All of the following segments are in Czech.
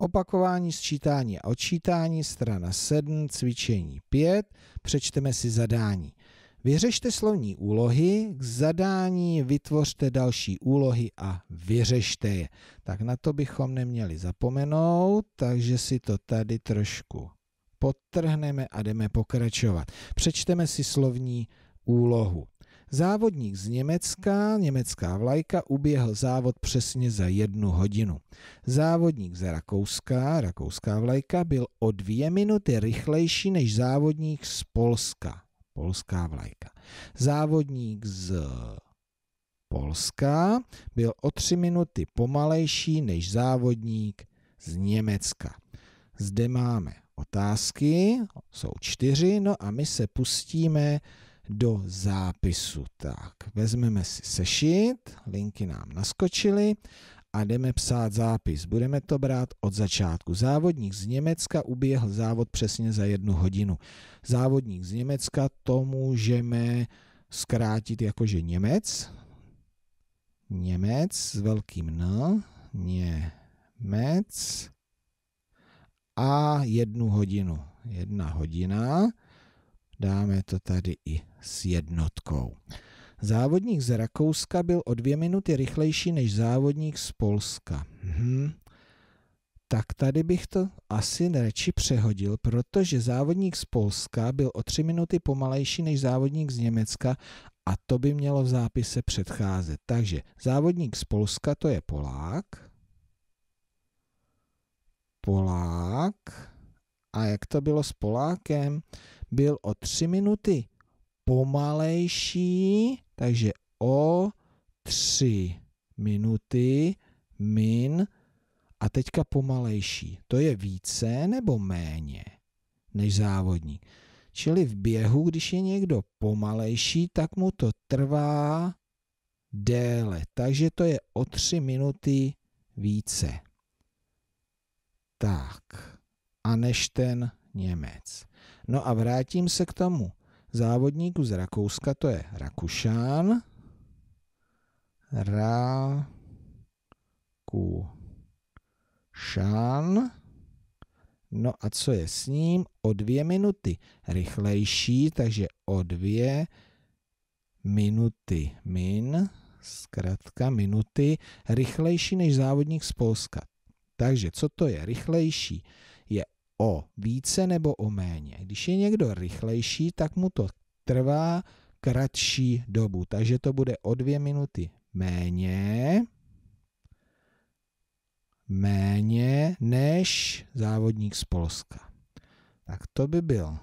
Opakování sčítání a odčítání, strana 7, cvičení 5, přečteme si zadání. Vyřešte slovní úlohy, k zadání vytvořte další úlohy a vyřešte je. Tak na to bychom neměli zapomenout, takže si to tady trošku podtrhneme a jdeme pokračovat. Přečteme si slovní úlohu. Závodník z Německa, německá vlajka, uběhl závod přesně za jednu hodinu. Závodník z Rakouska, rakouská vlajka, byl o dvě minuty rychlejší než závodník z Polska, polská vlajka. Závodník z Polska byl o tři minuty pomalejší než závodník z Německa. Zde máme otázky, jsou čtyři, no a my se pustíme do zápisu. Tak, vezmeme si sešit, linky nám naskočily a jdeme psát zápis. Budeme to brát od začátku. Závodník z Německa uběhl závod přesně za jednu hodinu. Závodník z Německa to můžeme zkrátit jakože Němec. Němec s velkým N. Němec. A jednu hodinu. Jedna hodina. Dáme to tady i s jednotkou. Závodník z Rakouska byl o dvě minuty rychlejší než závodník z Polska. Hm. Tak tady bych to asi radši přehodil, protože závodník z Polska byl o tři minuty pomalejší než závodník z Německa a to by mělo v zápise předcházet. Takže závodník z Polska to je Polák. Polák. A jak to bylo s Polákem? byl o 3 minuty pomalejší, takže o 3 minuty min a teďka pomalejší. To je více nebo méně než závodník. Čili v běhu, když je někdo pomalejší, tak mu to trvá déle. Takže to je o 3 minuty více. Tak. A než ten Němec. No a vrátím se k tomu závodníku z Rakouska, to je Rakušán. Rakušán. No a co je s ním? O dvě minuty rychlejší, takže o dvě minuty min, zkrátka minuty, rychlejší než závodník z Polska. Takže co to je rychlejší? Je o více nebo o méně. Když je někdo rychlejší, tak mu to trvá kratší dobu, takže to bude o dvě minuty méně, méně než závodník z Polska. Tak to by byl,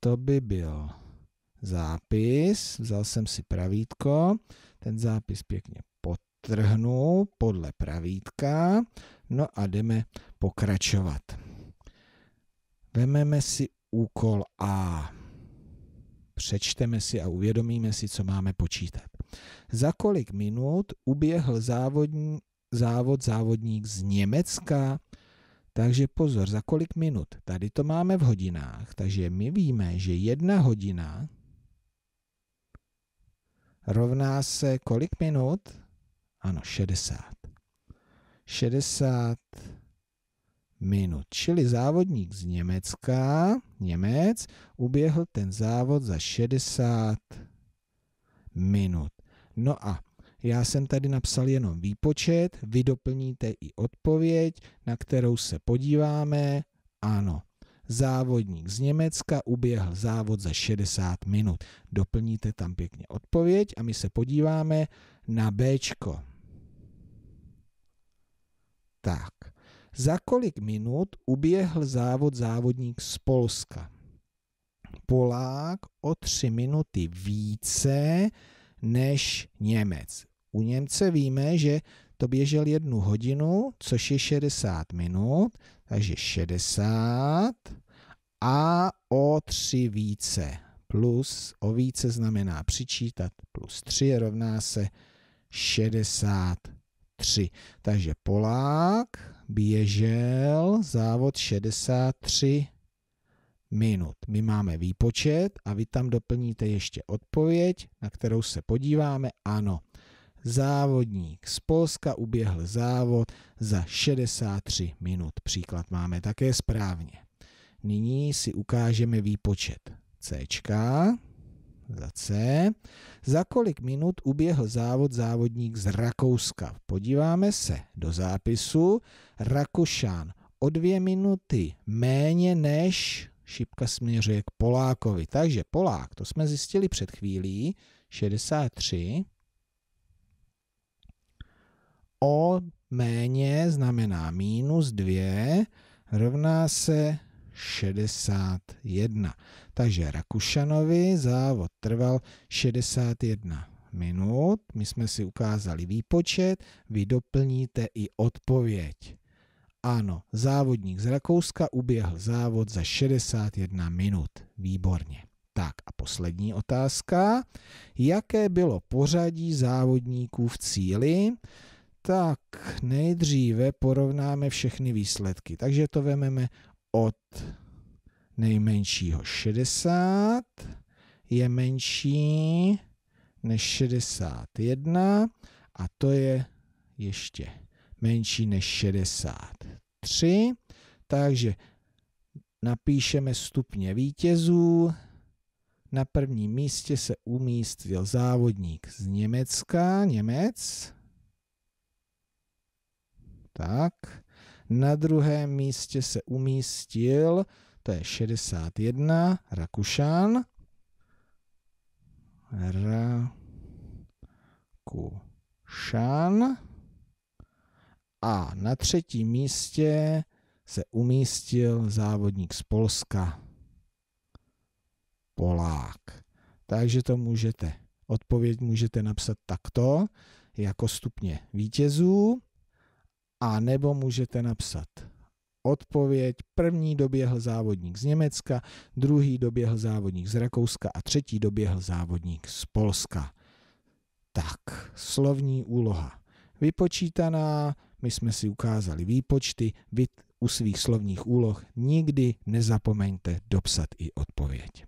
to by byl zápis, vzal jsem si pravítko, ten zápis pěkně strhnu podle pravítka, no a jdeme pokračovat. Vememe si úkol A. Přečteme si a uvědomíme si, co máme počítat. Za kolik minut uběhl závodní, závod závodník z Německa? Takže pozor, za kolik minut? Tady to máme v hodinách, takže my víme, že jedna hodina rovná se kolik minut? Ano, 60. 60 minut. Čili závodník z Německa, Němec, uběhl ten závod za 60 minut. No a já jsem tady napsal jenom výpočet, vy doplníte i odpověď, na kterou se podíváme. Ano, závodník z Německa uběhl závod za 60 minut. Doplníte tam pěkně odpověď a my se podíváme na Bčko. Tak, za kolik minut uběhl závod závodník z Polska? Polák o tři minuty více než Němec. U Němce víme, že to běžel jednu hodinu, což je 60 minut, takže 60 a o 3 více. Plus o více znamená přičítat, plus 3 rovná se 60 63. Takže Polák běžel závod 63 minut. My máme výpočet a vy tam doplníte ještě odpověď, na kterou se podíváme. Ano, závodník z Polska uběhl závod za 63 minut. Příklad máme také správně. Nyní si ukážeme výpočet C. Za C. Za kolik minut uběhl závod závodník z Rakouska? Podíváme se do zápisu. Rakušan o dvě minuty méně než šipka směřuje k Polákovi. Takže Polák, to jsme zjistili před chvílí, 63. O méně znamená minus 2, rovná se 61. Takže Rakušanovi závod trval 61 minut. My jsme si ukázali výpočet, vy doplníte i odpověď. Ano, závodník z Rakouska uběhl závod za 61 minut. Výborně. Tak a poslední otázka. Jaké bylo pořadí závodníků v cíli? Tak nejdříve porovnáme všechny výsledky. Takže to vememe od nejmenšího 60 je menší než 61 a to je ještě menší než 63. Takže napíšeme stupně vítězů. Na prvním místě se umístil závodník z Německa, Němec. Tak. Na druhém místě se umístil, to je 61, Rakušan. Rakušan. A na třetím místě se umístil závodník z Polska, Polák. Takže to můžete, odpověď můžete napsat takto, jako stupně vítězů a nebo můžete napsat odpověď. První doběhl závodník z Německa, druhý doběhl závodník z Rakouska a třetí doběhl závodník z Polska. Tak, slovní úloha. Vypočítaná, my jsme si ukázali výpočty, vy u svých slovních úloh nikdy nezapomeňte dopsat i odpověď.